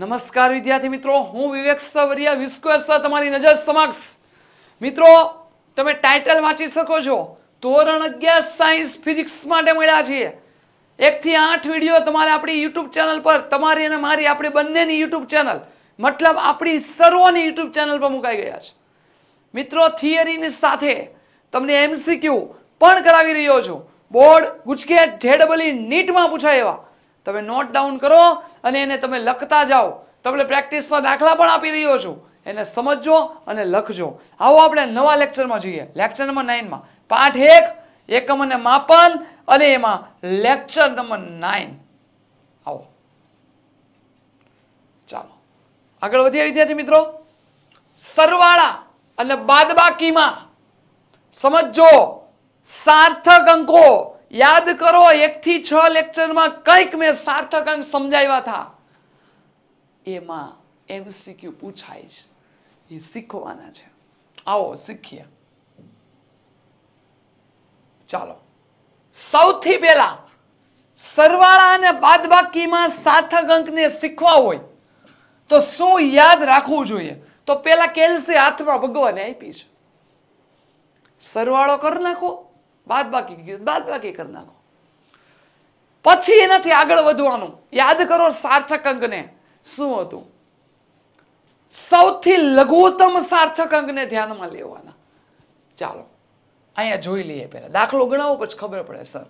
નમસ્કાર વિદ્યાર્થી મિત્રો હું વિવેક સવરિયા વિસ્ક્વેર સર તમારી નજર સમક્ષ મિત્રો તમે ટાઇટલ વાંચી શકો છો ધોરણ અગિયાર સાયન્સ ફિઝિક્સ માટે મળ્યા છીએ એકથી આઠ વિડીયો તમારે આપણી યુટ્યુબ ચેનલ પર તમારી અને મારી આપણી બંનેની યુટ્યુબ ચેનલ મતલબ આપણી સર્વોની યુટ્યુબ ચેનલ પર મુકાઈ ગયા છે મિત્રો થિયરીની સાથે તમને એમસીક્યુ પણ કરાવી રહ્યો છું બોર્ડ ગુજકેટ જેડબલી નીટમાં e e પૂછાય એવા તમે નોટ ડાઉન કરો અને એને તમે લખતા જાઓ તમને પ્રેક્ટિસમાં દાખલા પણ આપી રહ્યો છું એને સમજજો અને લખજો આવો આપણે નવા લેક્ચરમાં જોઈએ લેક્ચર નંબર નાઇનમાં પાઠ એક એકમ અને માપન અને એમાં લેક્ચર નંબર નાઇન આવો ચાલો આગળ વધીએ વિદ્યાર્થી મિત્રો સરવાળા અને બાદબાકીમાં સમજો સાર્થક અંકો યાદ કરો એક થી છ લેક્ચરમાં કંઈક મેં સાર્થક અંક સમજાવ્યા હતા એમાં એમસીક્યુ પૂછાય છે એ શીખવાના છે આવો શીખીએ ચાલો સૌથી પહેલા સરવાળા અને બાદબાકીમાં સાર્થક અંકને શીખવા હોય તો શું યાદ રાખવું જોઈએ તો પેલા કેલ્સી હાથમાં ભગવાને આપી છે સરવાળો કરી નાખો બાદ બાકી બાદ બાકી કરી નાખો પછી એનાથી આગળ વધવાનું યાદ કરો સાર્થક અંગને શું હતું સૌથી લઘુત્તમ સાર્થક અંગને ધ્યાનમાં લેવાના ચાલો અહીંયા જોઈ લઈએ પહેલાં દાખલો ગણાવો પછી ખબર પડે સર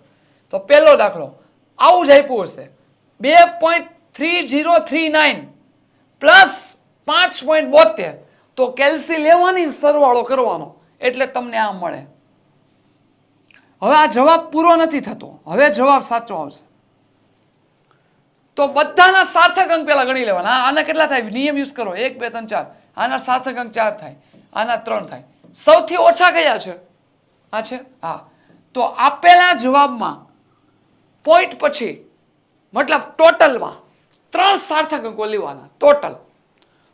તો પહેલો દાખલો આવું જ આપ્યું હશે બે point three zero three nine plus પાંચ પોઈન્ટ બોતેર તો કેલ્સી લેવાની સરવાળો કરવાનો એટલે તમને આ મળે હવે આ જવાબ પૂરો નથી થતો હવે જવાબ સાચો આવશે તો બધાના સાર્થક અંક પહેલા ગણી લેવાના આના કેટલા થાય નિયમ યુઝ કરો એક બે ત્રણ ચાર આના સાર્થક અંક ચાર થાય આના ત્રણ થાય સૌથી ઓછા કયા છે આ છે હા તો આપેલા જવાબમાં પોઈન્ટ પછી મતલબ ટોટલમાં ત્રણ સાર્થક અંકો લેવાના ટોટલ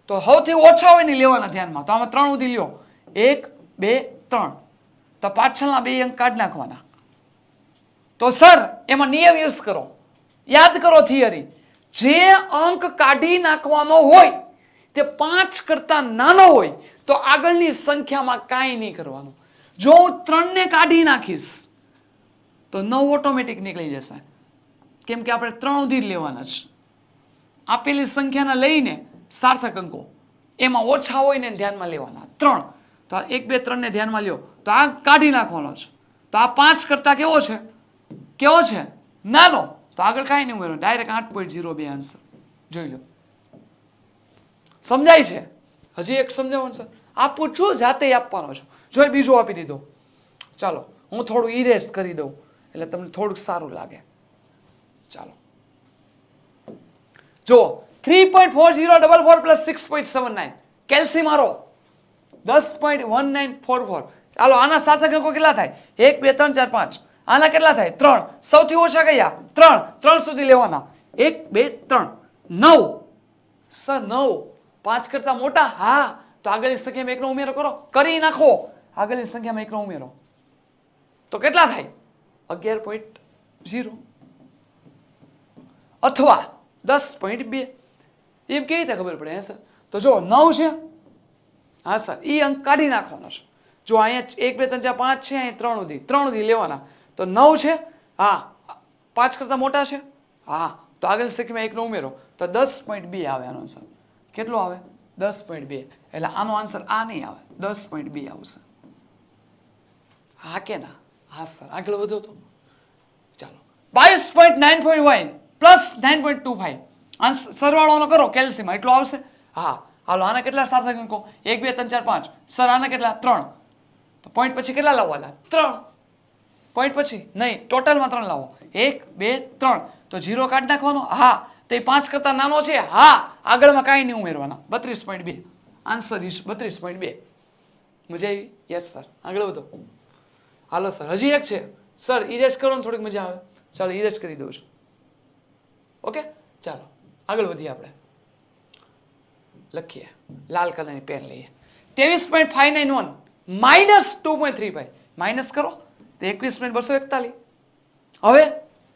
તો સૌથી ઓછા હોય ને લેવાના ધ્યાનમાં તો આમાં ત્રણ સુધી લ્યો એક બે ત્રણ તો પાછળના બે અંક કાઢી નાખવાના તો સર એમાં નિયમ યુઝ કરો યાદ કરો થિયરી જે અંક કાઢી નાખવાનો હોય તે પાંચ કરતા નાનો હોય તો આગળની સંખ્યામાં કાંઈ નહીં કરવાનું જો હું ત્રણને કાઢી નાખીશ તો નવ ઓટોમેટિક નીકળી જશે કેમ કે આપણે ત્રણ ઉધી લેવાના છે આપેલી સંખ્યાના લઈને સાર્થક અંકો એમાં ઓછા હોય ને ધ્યાનમાં લેવાના ત્રણ તો એક બે ત્રણને ધ્યાનમાં લ્યો તો આ કાઢી નાખવાનો છે તો આ પાંચ કરતાં કેવો છે કેવો છે નાનો તો આગળ કાંઈ નહીં ઉમેરો ડાયરેક્ટ આઠ પોઈન્ટ ઝીરો બે આન્સર જોઈ લો સમજાય છે હજી એક સમજાવું સર આપું છું જાતે આપવાનો છું જો બીજો આપી દીધો ચાલો હું થોડું ઇરેઝ કરી દઉં એટલે તમને થોડુંક સારું લાગે ચાલો જો three point four zero double four plus six point seven nine કેલ્સી મારો દસ point one nine four four ચાલો આના સાત અંકો કેટલા થાય એક બે ત્રણ ચાર પાંચ આના કેટલા થાય ત્રણ સૌથી ઓછા કયા ત્રણ ત્રણ સુધી લેવાના એક બે ત્રણ નવ સ નવ પાંચ કરતા મોટા હા તો આગળની સંખ્યામાં એકનો ઉમેરો કરો કરી નાખો આગળની સંખ્યામાં એકનો ઉમેરો તો કેટલા થાય અગિયાર પોઈન્ટ ઝીરો અથવા દસ પોઈન્ટ બે એમ કેવી રીતે ખબર પડે હા સર તો જો નવ છે હા સર એ અંક કાઢી નાખવાનો છે જો અહીંયા એક બે ત્રણ ચાર પાંચ છે અહીંયા ત્રણ ઉધી ત્રણ ઉધી લેવાના તો નવ છે હા પાંચ કરતાં મોટા છે હા તો આગળ સ્ટેપમાં એકનો ઉમેરો તો દસ પોઈન્ટ બી આવે આનો આન્સર કેટલો આવે દસ પોઈન્ટ બે એટલે આનો આન્સર આ નહીં આવે દસ પોઈન્ટ બી આવશે હા કે ના હા સર આગળ વધો તો ચાલો બાવીસ point nine point nine plus nine point two five answer સરવાળોનો કરો કેલ્સીમાં એટલો આવશે હા હાલો આના કેટલા સાર્થક અંકો એક બે ત્રણ ચાર પાંચ સર આના કેટલા ત્રણ તો પોઈન્ટ પછી કેટલા લાવવાના ત્રણ પોઈન્ટ પછી નહીં ટોટલમાં ત્રણ લાવો એક બે ત્રણ તો જીરો કાઢી નાખવાનો હા તો એ પાંચ કરતાં નાનો છે હા આગળમાં કાંઈ નહીં ઉમેરવાના બત્રીસ પોઈન્ટ બે આન્સર ઇઝ બત્રીસ પોઈન્ટ બે મજા આવી યસ સર આગળ વધો હાલો સર હજી એક છે સર ઇરેજ કરો ને થોડીક મજા આવે ચાલો ઇરેજ કરી દઉં છું ઓકે ચાલો આગળ વધીએ આપણે લખીએ લાલ કલરની પેન લઈએ ત્રેવીસ point five nine one minus two point three ભાઈ માઇનસ કરો તો એકવીસ મિનિટ બસો એકતાલીસ હવે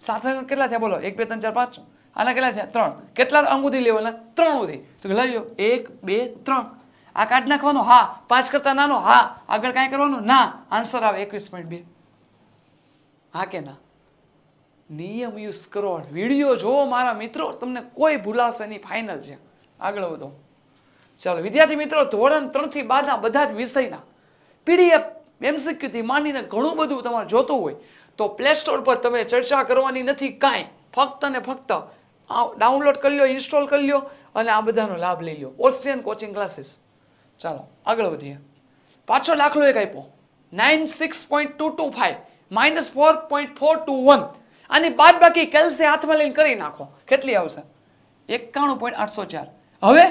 સાથે કેટલા થયા બોલો એક બે ત્રણ ચાર પાંચ આના કેટલા થયા ત્રણ કેટલા અંગુથી લેવાના ત્રણ ઉધી તો લઈ લો એક બે ત્રણ આ કાઢ નાખવાનો હા પાંચ કરતા નાનો હા આગળ કાંઈ કરવાનું ના આન્સર આવે એકવીસ મિનિટ બે હા કે ના નિયમ યુઝ કરો વિડીયો જોવો મારા મિત્રો તમને કોઈ ભૂલાશે નહીં ફાઇનલ છે આગળ વધો ચાલો વિદ્યાર્થી મિત્રો ધોરણ ત્રણથી બારના બધા જ વિષયના પીડીએફ એમસીક્યુથી માંડીને ઘણું બધું તમારે જોતું હોય તો પ્લે સ્ટોર પર તમે ચર્ચા કરવાની નથી કાંઈ ફક્ત ને ફક્ત આ ડાઉનલોડ કરી લો ઇન્સ્ટોલ કરી લો અને આ બધાનો લાભ લઈ લો ઓશિયન કોચિંગ ક્લાસીસ ચાલો આગળ વધીએ પાછો દાખલો એક આપ્યો nine six point two two five minus four point four two one આની બાદ બાકી કેલ્સે હાથમાં લઈને કરી નાખો કેટલી આવશે એકાણું પોઈન્ટ આઠસો ચાર હવે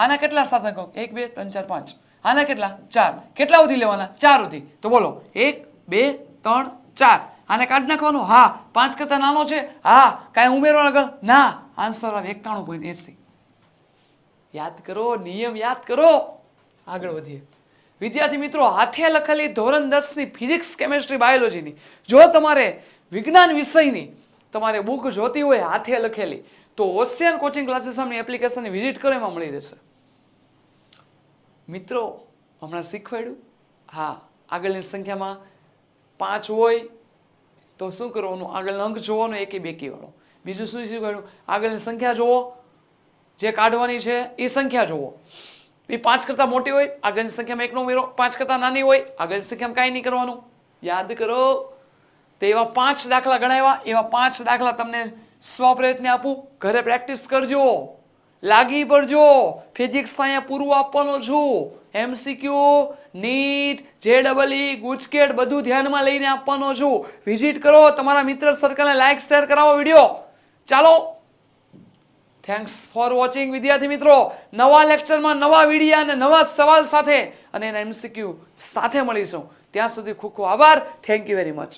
આના કેટલા સાધકો એક બે ત્રણ ચાર પાંચ આના કેટલા ચાર કેટલા સુધી લેવાના ચાર સુધી તો બોલો એક બે ત્રણ ચાર આને કાઢી નાખવાનો હા પાંચ કરતાં નાનો છે હા કાંઈ ઉમેરવા આગળ ના આન્સર આવે એકાણું પોઈન્ટ એસી યાદ કરો નિયમ યાદ કરો આગળ વધીએ વિદ્યાર્થી મિત્રો હાથે લખેલી ધોરણ દસની ફિઝિક્સ કેમેસ્ટ્રી બાયોલોજીની જો તમારે વિજ્ઞાન વિષયની તમારે બુક જોતી હોય હાથે લખેલી તો ઓશિયન કોચિંગ ક્લાસીસ સામે એપ્લિકેશનની વિઝિટ કરો એમાં મળી જશે મિત્રો હમણાં શીખવાડ્યું હા આગળની સંખ્યામાં પાંચ હોય તો શું કરવાનું આગળનો અંક જોવાનો એકી બેકીવાળો બીજું શું શીખવાડ્યું આગળની સંખ્યા જોવો જે કાઢવાની છે એ સંખ્યા જોવો એ પાંચ કરતાં મોટી હોય આગળની સંખ્યામાં એકનો ઉમેરો પાંચ કરતાં નાની હોય આગળની સંખ્યામાં કાંઈ નહીં કરવાનું યાદ કરો તો એવા પાંચ દાખલા ગણાવ્યા એવા પાંચ દાખલા તમને સ્વપ્રયત્ને આપું ઘરે પ્રેક્ટિસ કરજો લાગી પડજો ફિઝિક્સ અહીંયા પૂરું આપવાનો છું એમસીક્યુ નીટ જે ડબલ ઈ ગુજકેટ બધું ધ્યાનમાં લઈને આપવાનો છું વિઝિટ કરો તમારા મિત્ર સર્કલને લાઇક શેર કરાવો વિડીયો ચાલો થેન્ક્સ ફોર વોચિંગ વિદ્યાર્થી મિત્રો નવા લેક્ચરમાં નવા વિડીયા અને નવા સવાલ સાથે અને એના એમસીક્યુ સાથે મળીશું ત્યાં સુધી ખૂબ ખૂબ આભાર થેન્ક યુ વેરી મચ